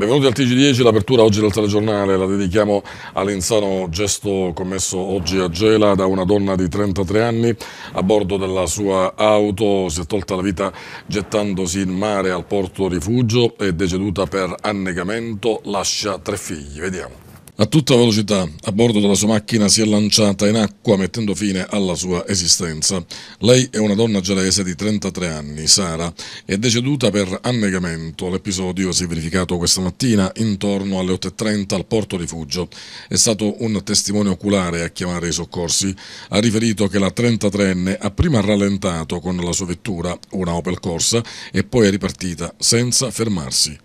Benvenuti al TG10, l'apertura oggi del telegiornale la dedichiamo all'insano gesto commesso oggi a Gela da una donna di 33 anni a bordo della sua auto, si è tolta la vita gettandosi in mare al porto rifugio è deceduta per annegamento, lascia tre figli, vediamo. A tutta velocità, a bordo della sua macchina, si è lanciata in acqua mettendo fine alla sua esistenza. Lei è una donna gelese di 33 anni, Sara, è deceduta per annegamento. L'episodio si è verificato questa mattina intorno alle 8.30 al porto rifugio. È stato un testimone oculare a chiamare i soccorsi. Ha riferito che la 33enne ha prima rallentato con la sua vettura, una Opel Corsa, e poi è ripartita senza fermarsi.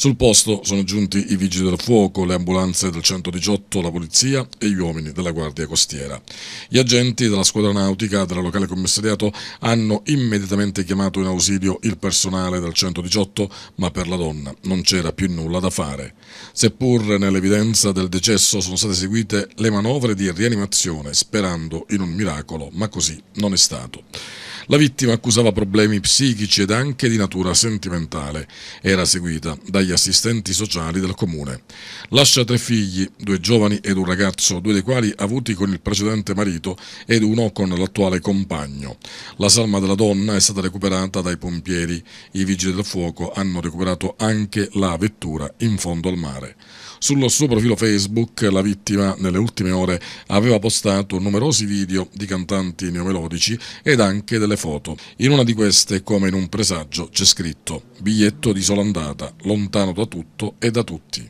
Sul posto sono giunti i vigili del fuoco, le ambulanze del 118, la polizia e gli uomini della Guardia Costiera. Gli agenti della squadra nautica della locale commissariato hanno immediatamente chiamato in ausilio il personale del 118, ma per la donna non c'era più nulla da fare. Seppur nell'evidenza del decesso sono state eseguite le manovre di rianimazione sperando in un miracolo, ma così non è stato. La vittima accusava problemi psichici ed anche di natura sentimentale. Era seguita dagli assistenti sociali del comune. Lascia tre figli, due giovani ed un ragazzo, due dei quali avuti con il precedente marito ed uno con l'attuale compagno. La salma della donna è stata recuperata dai pompieri. I vigili del fuoco hanno recuperato anche la vettura in fondo al mare. Sullo suo profilo Facebook la vittima nelle ultime ore aveva postato numerosi video di cantanti neomelodici ed anche delle foto. In una di queste, come in un presagio, c'è scritto biglietto di sola andata, lontano da tutto e da tutti.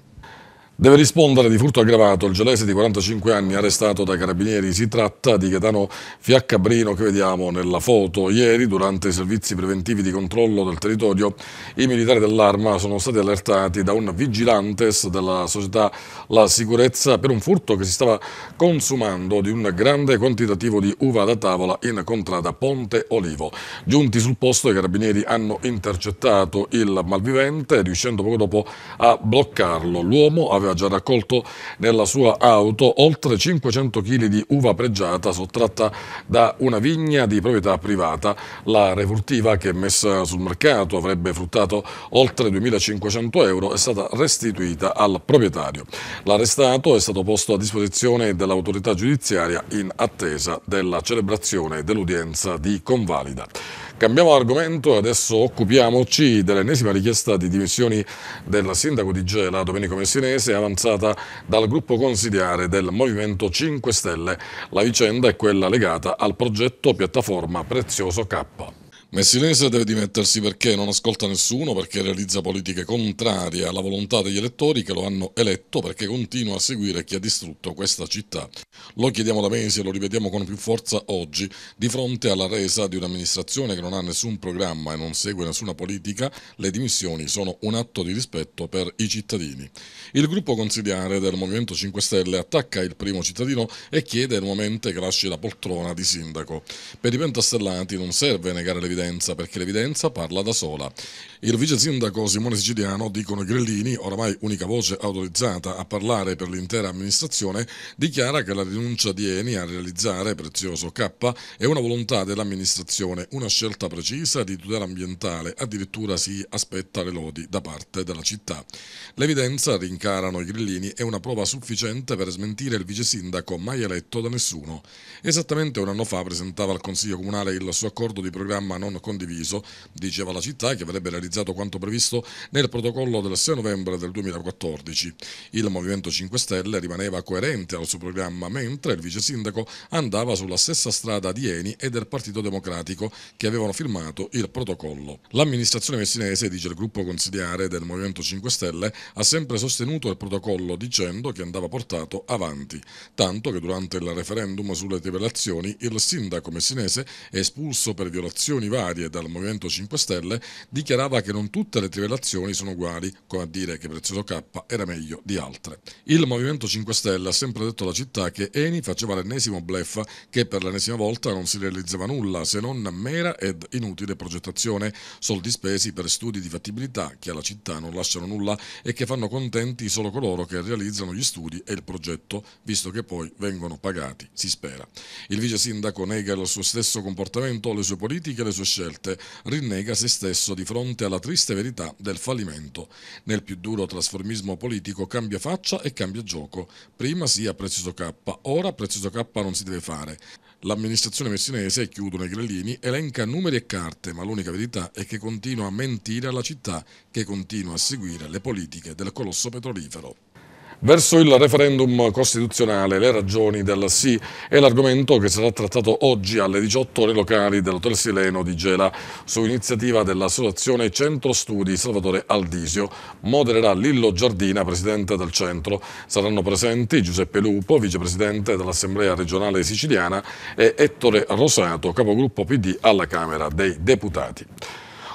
Deve rispondere di furto aggravato il gelese di 45 anni arrestato dai carabinieri. Si tratta di Gaetano Fiaccabrino che vediamo nella foto. Ieri, durante i servizi preventivi di controllo del territorio, i militari dell'Arma sono stati allertati da un vigilantes della società La Sicurezza per un furto che si stava consumando di un grande quantitativo di uva da tavola in contrada Ponte Olivo. Giunti sul posto, i carabinieri hanno intercettato il malvivente, riuscendo poco dopo a bloccarlo. L'uomo aveva aveva già raccolto nella sua auto oltre 500 kg di uva pregiata sottratta da una vigna di proprietà privata. La refurtiva che è messa sul mercato avrebbe fruttato oltre 2.500 euro è stata restituita al proprietario. L'arrestato è stato posto a disposizione dell'autorità giudiziaria in attesa della celebrazione dell'udienza di convalida. Cambiamo argomento, adesso occupiamoci dell'ennesima richiesta di dimissioni del sindaco di Gela, Domenico Messinese, avanzata dal gruppo consigliare del Movimento 5 Stelle. La vicenda è quella legata al progetto piattaforma Prezioso K. Messinese deve dimettersi perché non ascolta nessuno, perché realizza politiche contrarie alla volontà degli elettori che lo hanno eletto, perché continua a seguire chi ha distrutto questa città. Lo chiediamo da mesi e lo ripetiamo con più forza oggi, di fronte alla resa di un'amministrazione che non ha nessun programma e non segue nessuna politica, le dimissioni sono un atto di rispetto per i cittadini. Il gruppo consigliare del Movimento 5 Stelle attacca il primo cittadino e chiede nuovamente che lasci la poltrona di sindaco. Per i pentastellati non serve negare l'evidenza l'evidenza, perché l'evidenza parla da sola. Il vice sindaco Simone Siciliano, dicono i grellini, oramai unica voce autorizzata a parlare per l'intera amministrazione, dichiara che la rinuncia di Eni a realizzare Prezioso K è una volontà dell'amministrazione, una scelta precisa di tutela ambientale, addirittura si aspetta le lodi da parte della città. L'evidenza, rincarano i grillini, è una prova sufficiente per smentire il vice sindaco mai eletto da nessuno. Esattamente un anno fa presentava al Consiglio Comunale il suo accordo di programma non lockdown condiviso, diceva la città, che avrebbe realizzato quanto previsto nel protocollo del 6 novembre del 2014. Il Movimento 5 Stelle rimaneva coerente al suo programma, mentre il vice sindaco andava sulla stessa strada di Eni e del Partito Democratico che avevano firmato il protocollo. L'amministrazione messinese, dice il gruppo consigliare del Movimento 5 Stelle, ha sempre sostenuto il protocollo dicendo che andava portato avanti, tanto che durante il referendum sulle trivelazioni il sindaco messinese è espulso per violazioni varie contrarie dal Movimento 5 Stelle, dichiarava che non tutte le trivelazioni sono uguali, come a dire che Prezioso K era meglio di altre. Il Movimento 5 Stelle ha sempre detto alla città che Eni faceva l'ennesimo bluff che per l'ennesima volta non si realizzava nulla se non mera ed inutile progettazione, soldi spesi per studi di fattibilità che alla città non lasciano nulla e che fanno contenti solo coloro che realizzano gli studi e il progetto, visto che poi vengono pagati, si spera. Il vice sindaco nega il suo stesso comportamento, le sue politiche, le sue scelte, rinnega se stesso di fronte alla triste verità del fallimento. Nel più duro trasformismo politico cambia faccia e cambia gioco. Prima sia Prezioso K, ora Prezioso K non si deve fare. L'amministrazione messinese, chiudono i grellini, elenca numeri e carte, ma l'unica verità è che continua a mentire alla città, che continua a seguire le politiche del colosso petrolifero verso il referendum costituzionale, le ragioni del sì è l'argomento che sarà trattato oggi alle 18 ore locali dell'Hotel Sileno di Gela su iniziativa dell'associazione Centro Studi Salvatore Aldisio. Modererà Lillo Giardina, presidente del centro. Saranno presenti Giuseppe Lupo, vicepresidente dell'Assemblea regionale siciliana e Ettore Rosato, capogruppo PD alla Camera dei Deputati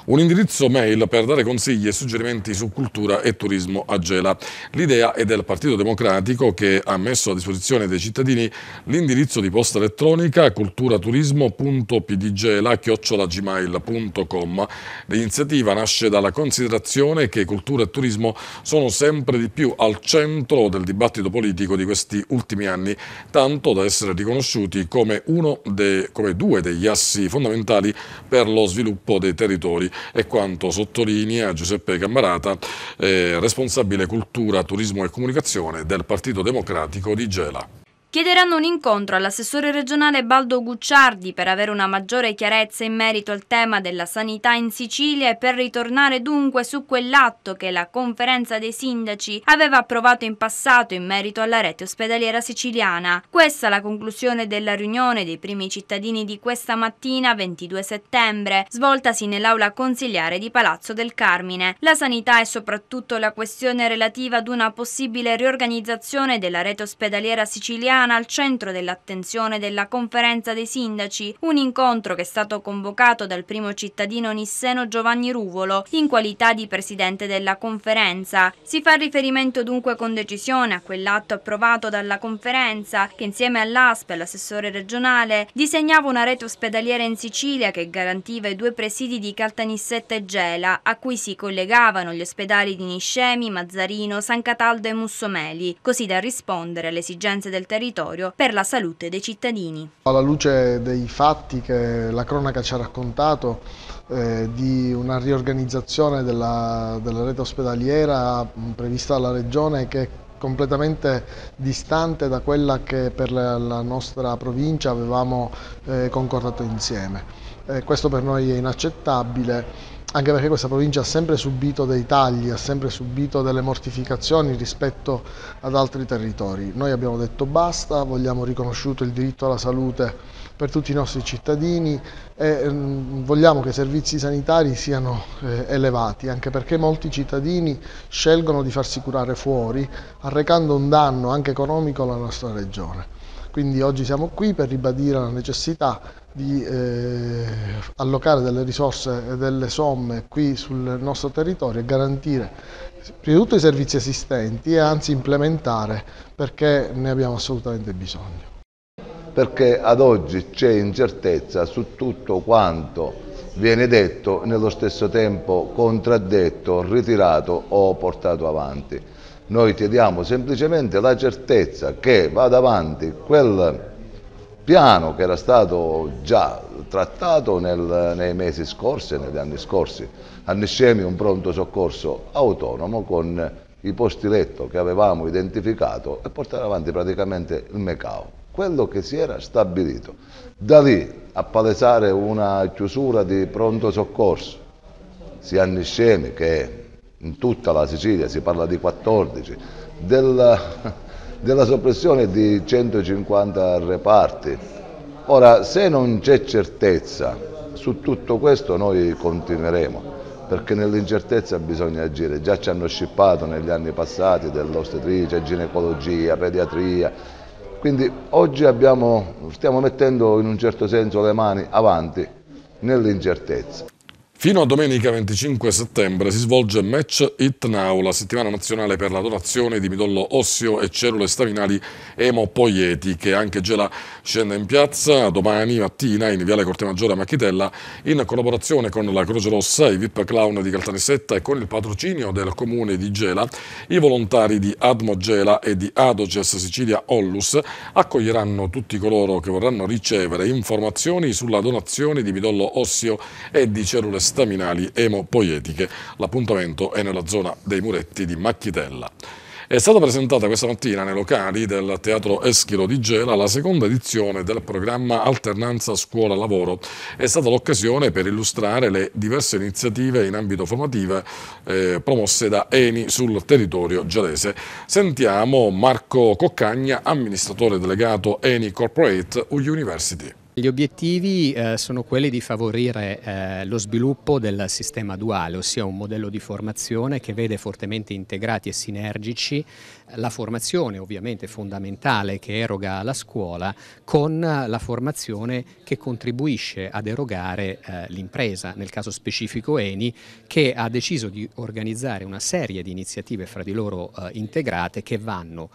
un indirizzo mail per dare consigli e suggerimenti su cultura e turismo a Gela. L'idea è del Partito Democratico che ha messo a disposizione dei cittadini l'indirizzo di posta elettronica culturaturismo.pdgela.gmail.com. L'iniziativa nasce dalla considerazione che cultura e turismo sono sempre di più al centro del dibattito politico di questi ultimi anni, tanto da essere riconosciuti come, de, come due degli assi fondamentali per lo sviluppo dei territori è quanto sottolinea Giuseppe Cammarata, eh, responsabile cultura, turismo e comunicazione del Partito Democratico di Gela chiederanno un incontro all'assessore regionale Baldo Gucciardi per avere una maggiore chiarezza in merito al tema della sanità in Sicilia e per ritornare dunque su quell'atto che la conferenza dei sindaci aveva approvato in passato in merito alla rete ospedaliera siciliana. Questa è la conclusione della riunione dei primi cittadini di questa mattina 22 settembre, svoltasi nell'aula consigliare di Palazzo del Carmine. La sanità è soprattutto la questione relativa ad una possibile riorganizzazione della rete ospedaliera siciliana settimana al centro dell'attenzione della conferenza dei sindaci, un incontro che è stato convocato dal primo cittadino nisseno Giovanni Ruvolo in qualità di presidente della conferenza. Si fa riferimento dunque con decisione a quell'atto approvato dalla conferenza che insieme all'ASP e l'assessore regionale disegnava una rete ospedaliera in Sicilia che garantiva i due presidi di Caltanissetta e Gela a cui si collegavano gli ospedali di Niscemi, Mazzarino, San Cataldo e Mussomeli, così da rispondere alle esigenze del territorio monitorio per la salute dei cittadini. Alla luce dei fatti che la cronaca ci ha raccontato eh, di una riorganizzazione della, della rete ospedaliera prevista dalla Regione che completamente distante da quella che per la nostra provincia avevamo eh, concordato insieme. Eh, questo per noi è inaccettabile anche perché questa provincia ha sempre subito dei tagli, ha sempre subito delle mortificazioni rispetto ad altri territori. Noi abbiamo detto basta, vogliamo riconosciuto il diritto alla salute per tutti i nostri cittadini e mm, vogliamo che i servizi sanitari siano eh, elevati, anche perché molti cittadini scelgono di farsi curare fuori, arrecando un danno anche economico alla nostra regione. Quindi oggi siamo qui per ribadire la necessità di eh, allocare delle risorse e delle somme qui sul nostro territorio e garantire prima di tutto i servizi esistenti e anzi implementare perché ne abbiamo assolutamente bisogno. Perché ad oggi c'è incertezza su tutto quanto viene detto, nello stesso tempo contraddetto, ritirato o portato avanti. Noi chiediamo semplicemente la certezza che vada avanti quel piano che era stato già trattato nel, nei mesi scorsi, negli anni scorsi, a Niscemi un pronto soccorso autonomo con i posti letto che avevamo identificato e portare avanti praticamente il MECAO, quello che si era stabilito. Da lì a palesare una chiusura di pronto soccorso, sia a Niscemi che in tutta la Sicilia, si parla di 14, della, della soppressione di 150 reparti. Ora, se non c'è certezza su tutto questo, noi continueremo perché nell'incertezza bisogna agire. Già ci hanno scippato negli anni passati dell'ostetricia, ginecologia, pediatria. Quindi oggi abbiamo, stiamo mettendo in un certo senso le mani avanti nell'incertezza. Fino a domenica 25 settembre si svolge Match It Now, la settimana nazionale per la donazione di midollo osseo e cellule staminali emopoietiche. Anche Gela scende in piazza domani mattina in Viale Corte Maggiore a Macchitella in collaborazione con la Croce Rossa, i VIP Clown di Caltanissetta e con il patrocinio del Comune di Gela. I volontari di Admo Gela e di Adoges Sicilia Ollus accoglieranno tutti coloro che vorranno ricevere informazioni sulla donazione di midollo osseo e di cellule staminali staminali emopoietiche. L'appuntamento è nella zona dei muretti di Macchitella. È stata presentata questa mattina nei locali del Teatro Eschilo di Gela la seconda edizione del programma Alternanza Scuola-Lavoro. È stata l'occasione per illustrare le diverse iniziative in ambito formativo eh, promosse da ENI sul territorio gelese. Sentiamo Marco Coccagna, amministratore delegato ENI Corporate University. Gli obiettivi eh, sono quelli di favorire eh, lo sviluppo del sistema duale, ossia un modello di formazione che vede fortemente integrati e sinergici la formazione ovviamente fondamentale che eroga la scuola con la formazione che contribuisce ad erogare eh, l'impresa, nel caso specifico Eni, che ha deciso di organizzare una serie di iniziative fra di loro eh, integrate che vanno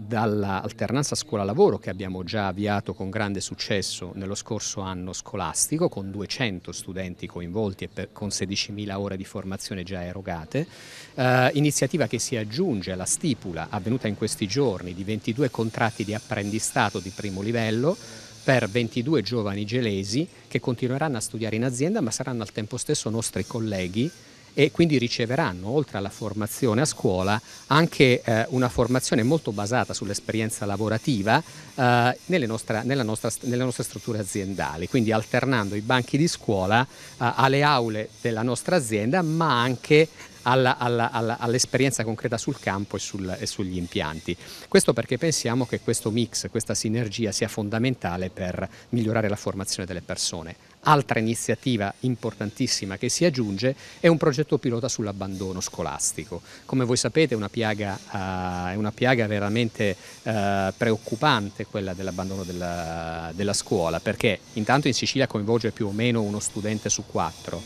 dall'alternanza scuola-lavoro che abbiamo già avviato con grande successo nello scorso anno scolastico con 200 studenti coinvolti e per, con 16.000 ore di formazione già erogate, eh, iniziativa che si aggiunge alla stipula avvenuta in questi giorni di 22 contratti di apprendistato di primo livello per 22 giovani gelesi che continueranno a studiare in azienda ma saranno al tempo stesso nostri colleghi e quindi riceveranno, oltre alla formazione a scuola, anche eh, una formazione molto basata sull'esperienza lavorativa eh, nelle, nostra, nostra, nelle, nostre strutture aziendali, quindi alternando i banchi di scuola eh, alle aule della nostra azienda, ma anche all'esperienza concreta sul campo e, sul, e, sugli impianti. Questo perché pensiamo che questo mix, questa sinergia sia fondamentale per migliorare la formazione delle persone. Altra iniziativa importantissima che si aggiunge è un progetto pilota sull'abbandono scolastico. Come voi sapete è una piaga, eh, è una piaga veramente eh, preoccupante quella dell'abbandono della, della scuola perché intanto in Sicilia coinvolge più o meno uno studente su quattro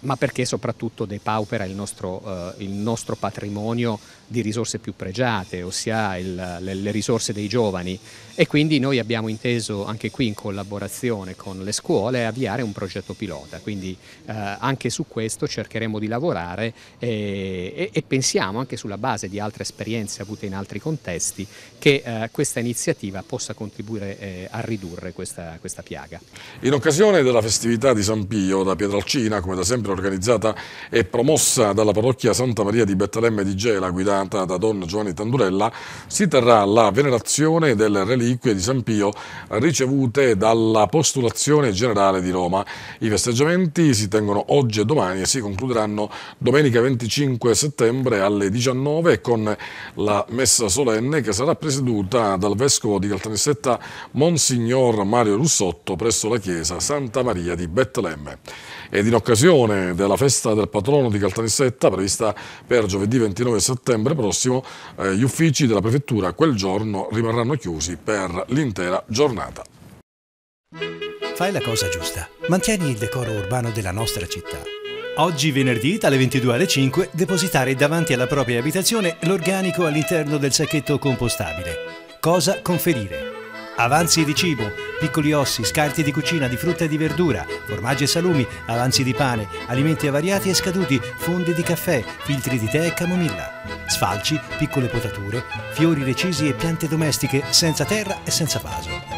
ma perché soprattutto depaupera il nostro, eh, il nostro patrimonio di risorse più pregiate, ossia il, le, le risorse dei giovani. E quindi noi abbiamo inteso anche qui in collaborazione con le scuole avviare un progetto pilota, quindi eh, anche su questo cercheremo di lavorare e, e, e, pensiamo anche sulla base di altre esperienze avute in altri contesti che eh, questa iniziativa possa contribuire eh, a ridurre questa, questa piaga. In occasione della festività di San Pio da Pietralcina, come da sempre, sempre organizzata e promossa dalla parrocchia Santa Maria di Bettalemme di Gela, guidata da Don Giovanni Tandurella, si terrà la venerazione delle reliquie di San Pio ricevute dalla postulazione generale di Roma. I festeggiamenti si tengono oggi e domani e si concluderanno domenica 25 settembre alle 19 con la messa solenne che sarà presieduta dal vescovo di Caltanissetta Monsignor Mario Russotto presso la chiesa Santa Maria di Bettalemme. Ed in occasione occasione della festa del patrono di Caltanissetta prevista per giovedì 29 settembre prossimo, eh, gli uffici della prefettura quel giorno rimarranno chiusi per l'intera giornata. Fai la cosa giusta, mantieni il decoro urbano della nostra città. Oggi venerdì dalle 22 alle 5 depositare davanti alla propria abitazione l'organico all'interno del sacchetto compostabile. Cosa conferire? avanzi di cibo, piccoli ossi, scarti di cucina, di frutta e di verdura, formaggi e salumi, avanzi di pane, alimenti avariati e scaduti, fonde di caffè, filtri di tè e camomilla, sfalci, piccole potature, fiori recisi e piante domestiche senza terra e senza vaso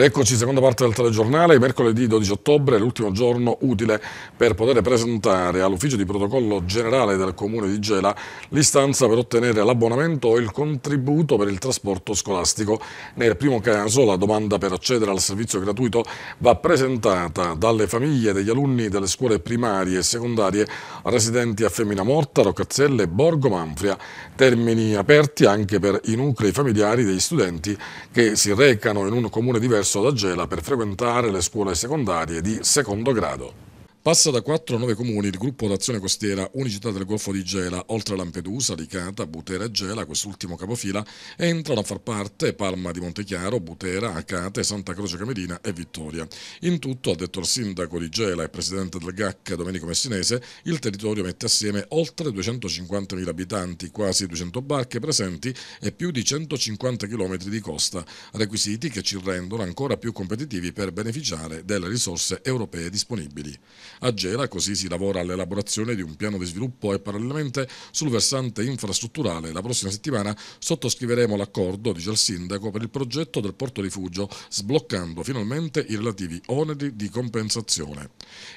Eccoci, seconda parte del telegiornale, mercoledì 12 ottobre, l'ultimo giorno utile per poter presentare all'ufficio di protocollo generale del comune di Gela l'istanza per ottenere l'abbonamento o il contributo per il trasporto scolastico. Nel primo caso la domanda per accedere al servizio gratuito va presentata dalle famiglie degli alunni delle scuole primarie e secondarie residenti a Femmina Morta, Roccazzelle e Borgo Manfria, termini aperti anche per i nuclei familiari degli studenti che si recano in un comune diverso da Gela per frequentare le scuole secondarie di secondo grado. Passa da quattro a nove comuni il gruppo d'azione costiera Unicità del Golfo di Gela, oltre a Lampedusa, Licata, Butera e Gela, quest'ultimo capofila, entrano a far parte Palma di Montechiaro, Butera, Acate, Santa Croce Camerina e Vittoria. In tutto, ha detto il sindaco di Gela e presidente del GAC Domenico Messinese, il territorio mette assieme oltre 250.000 abitanti, quasi 200 barche presenti e più di 150 km di costa, requisiti che ci rendono ancora più competitivi per beneficiare delle risorse europee disponibili. A Gela così si lavora all'elaborazione di un piano di sviluppo e parallelamente sul versante infrastrutturale la prossima settimana sottoscriveremo l'accordo, dice il sindaco, per il progetto del porto rifugio, sbloccando finalmente i relativi oneri di compensazione.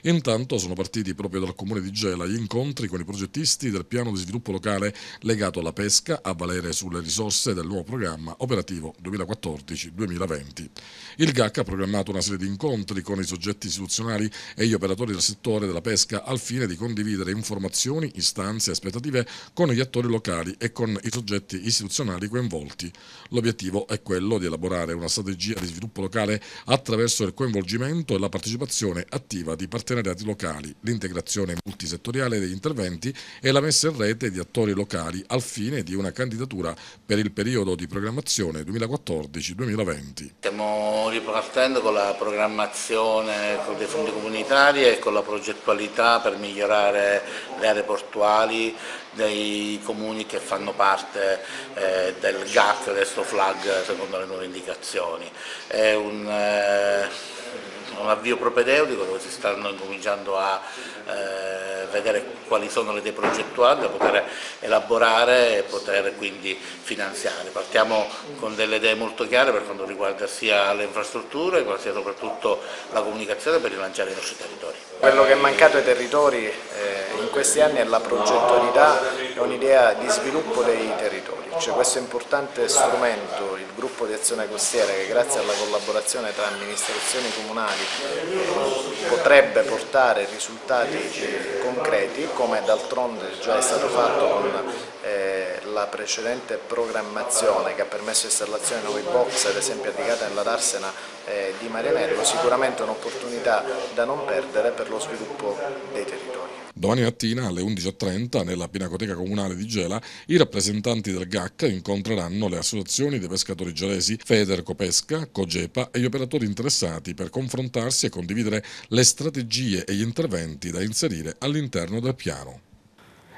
Intanto sono partiti proprio dal comune di Gela gli incontri con i progettisti del piano di sviluppo locale legato alla pesca a valere sulle risorse del nuovo programma operativo 2014-2020. Il GAC ha programmato una serie di incontri con i soggetti istituzionali e gli operatori del settore della pesca al fine di condividere informazioni, istanze e aspettative con gli attori locali e con i soggetti istituzionali coinvolti. L'obiettivo è quello di elaborare una strategia di sviluppo locale attraverso il coinvolgimento e la partecipazione attiva di partenariati locali, l'integrazione multisettoriale degli interventi e la messa in rete di attori locali al fine di una candidatura per il periodo di programmazione 2014-2020. Siamo ripartendo con la programmazione con dei fondi comunitari e con la progettualità per migliorare le aree portuali dei comuni che fanno parte eh, del GAC, del FLAG, secondo le nuove indicazioni. È un, eh, un avvio propedeutico dove si stanno incominciando a eh, vedere quali sono le idee progettuali da poter elaborare e poter quindi finanziare. Partiamo con delle idee molto chiare per quanto riguarda sia le infrastrutture ma sia soprattutto la comunicazione per rilanciare i nostri territori. Quello che è mancato ai territori eh, in questi anni è la progettualità e un'idea di sviluppo dei territori cioè questo importante strumento, il gruppo di azione costiera che grazie alla collaborazione tra amministrazioni comunali potrebbe portare risultati eh, concreti come d'altronde già è stato fatto con eh, la precedente programmazione che ha permesso l'installazione di nuovi box, ad esempio applicata nella Darsena eh, di Marianello, sicuramente un'opportunità da non perdere per lo sviluppo dei territori. Domani mattina alle 11.30 nella Pinacoteca Comunale di Gela i rappresentanti del GAC incontreranno le associazioni dei pescatori gelesi Feder Copesca, Cogepa e gli operatori interessati per confrontarsi e condividere le strategie e gli interventi da inserire all'interno del piano.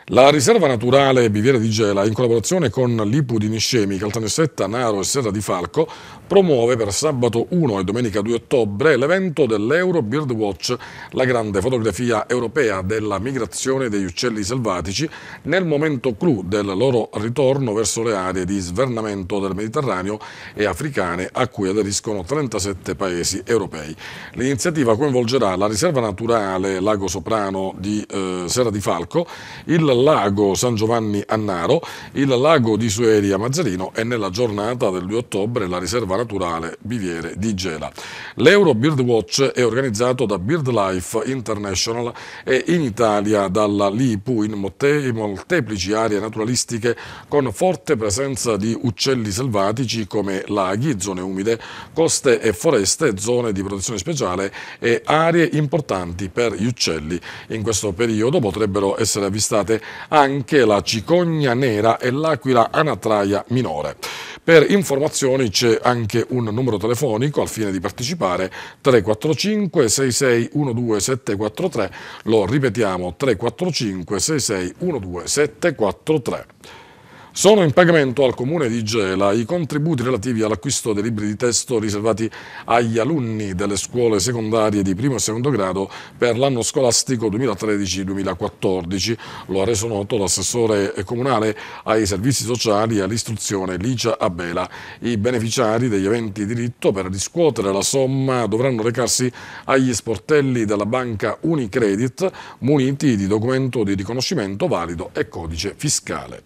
La riserva naturale Biviera di Gela, in collaborazione con l'IPU di Niscemi, Caltanissetta, Naro e Serra di Falco, promuove per sabato 1 e domenica 2 ottobre l'evento dell'Euro Bird Watch, la grande fotografia europea della migrazione degli uccelli selvatici nel momento clou del loro ritorno verso le aree di svernamento del Mediterraneo e africane a cui aderiscono 37 paesi europei. L'iniziativa coinvolgerà la riserva naturale Lago Soprano di eh, Serra di Falco, il lago San Giovanni Annaro, il lago di Sueri a Mazzarino e nella giornata del 2 ottobre la riserva naturale Biviere di Gela. L'Euro Bird Watch è organizzato da BirdLife International e in Italia dalla LIPU in molteplici aree naturalistiche con forte presenza di uccelli selvatici come laghi, zone umide, coste e foreste, zone di protezione speciale e aree importanti per gli uccelli. In questo periodo potrebbero essere avvistate anche la cicogna nera e l'aquila anatraia minore. Per informazioni c'è anche un numero telefonico al fine di partecipare 345 66 743, lo ripetiamo 345 66 743. Sono in pagamento al Comune di Gela i contributi relativi all'acquisto dei libri di testo riservati agli alunni delle scuole secondarie di primo e secondo grado per l'anno scolastico 2013-2014. Lo ha reso noto l'assessore comunale ai servizi sociali e all'istruzione Licia Abela. I beneficiari degli eventi di diritto per riscuotere la somma dovranno recarsi agli sportelli della banca Unicredit muniti di documento di riconoscimento valido e codice fiscale.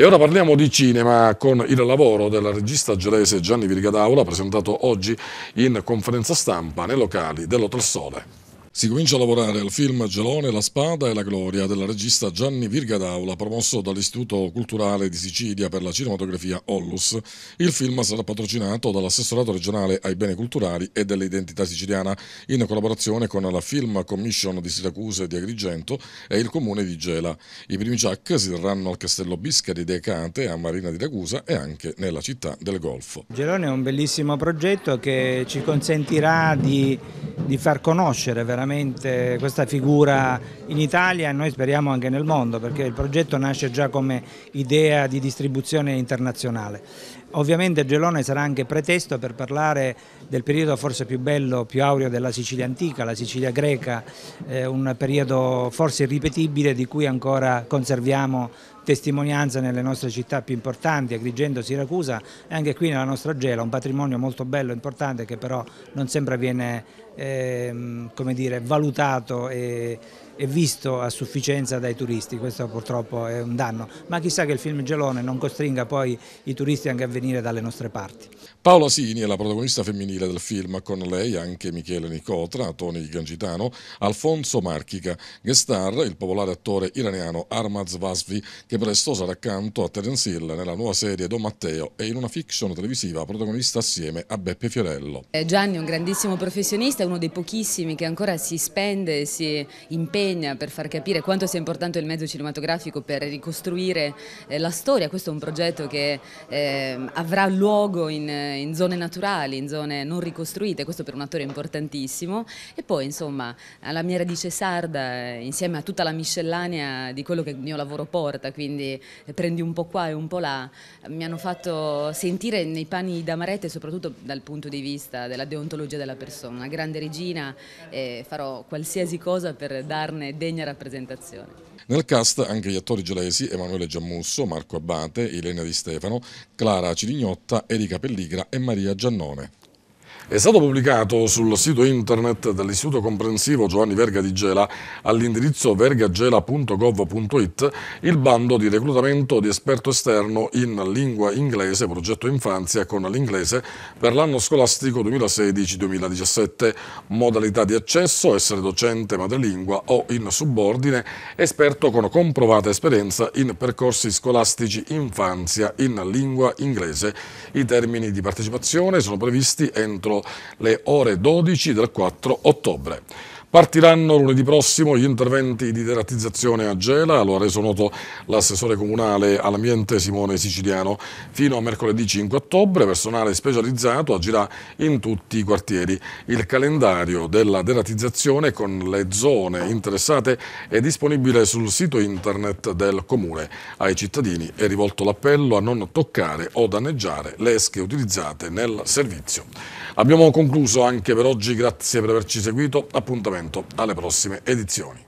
E ora parliamo di cinema con il lavoro del regista gelese Gianni Virgadaula presentato oggi in conferenza stampa nei locali dell'Hotel Sole. Si comincia a lavorare al film Gelone, la spada e la gloria della regista Gianni Virgadaula, promosso dall'Istituto Culturale di Sicilia per la cinematografia Ollus. Il film sarà patrocinato dall'assessorato regionale ai beni culturali e dell'identità siciliana in collaborazione con la Film Commission di Siracusa e di Agrigento e il comune di Gela. I primi jack si terranno al Castello Biscari di Ecate, a Marina di Ragusa e anche nella città del Golfo. Gelone è un bellissimo progetto che ci consentirà di, di far conoscere veramente veramente questa figura in Italia e noi speriamo anche nel mondo perché il progetto nasce già come idea di distribuzione internazionale. Ovviamente Gelone sarà anche pretesto per parlare del periodo forse più bello, più aureo della Sicilia antica, la Sicilia greca, eh, un periodo forse irripetibile di cui ancora conserviamo testimonianza nelle nostre città più importanti, Agrigento, Siracusa e anche qui nella nostra Gela, un patrimonio molto bello, e importante che però non sempre viene eh, dire, valutato e, e visto a sufficienza dai turisti, questo purtroppo è un danno, ma chissà che il film Gelone non costringa poi i turisti anche a venire dalle nostre parti. Paola Sini è la protagonista femminile del film, con lei anche Michele Nicotra, Tony Gangitano, Alfonso Marchica, guest star il popolare attore iraniano Armaz Vasvi, che presto sarà accanto a Terence Hill nella nuova serie Don Matteo e in una fiction televisiva protagonista assieme a Beppe Fiorello. Eh, Gianni è un grandissimo professionista, uno dei pochissimi che ancora si spende, e si impegna per far capire quanto sia importante il mezzo cinematografico per ricostruire eh, la storia. Questo è un progetto che eh, avrà luogo in in zone naturali, in zone non ricostruite, questo per un attore importantissimo e poi insomma alla mia radice sarda eh, insieme a tutta la miscellanea di quello che il mio lavoro porta, quindi eh, prendi un po' qua e un po' là, mi hanno fatto sentire nei panni d'amarete soprattutto dal punto di vista della deontologia della persona, una grande regina e farò qualsiasi cosa per darne degna rappresentazione. Nel cast anche gli attori gelesi Emanuele Giammusso, Marco Abbate, Elena Di Stefano, Clara Cirignotta, Erika Pelligra e Maria Giannone. È stato pubblicato sul sito internet dell'Istituto Comprensivo Giovanni Verga di Gela all'indirizzo vergagela.gov.it il bando di reclutamento di esperto esterno in lingua inglese, progetto infanzia con l'inglese per l'anno scolastico 2016-2017, modalità di accesso, essere docente madrelingua o in subordine, esperto con comprovata esperienza in percorsi scolastici infanzia in lingua inglese. I termini di partecipazione sono previsti entro le ore 12 del 4 ottobre. Partiranno lunedì prossimo gli interventi di deratizzazione a Gela, lo ha reso noto l'assessore comunale all'ambiente Simone Siciliano. Fino a mercoledì 5 ottobre personale specializzato agirà in tutti i quartieri. Il calendario della deratizzazione con le zone interessate è disponibile sul sito internet del Comune. Ai cittadini è rivolto l'appello a non toccare o danneggiare le esche utilizzate nel servizio. Abbiamo concluso anche per oggi, grazie per averci seguito. Appuntamento Sorrento dalle prossime edizioni.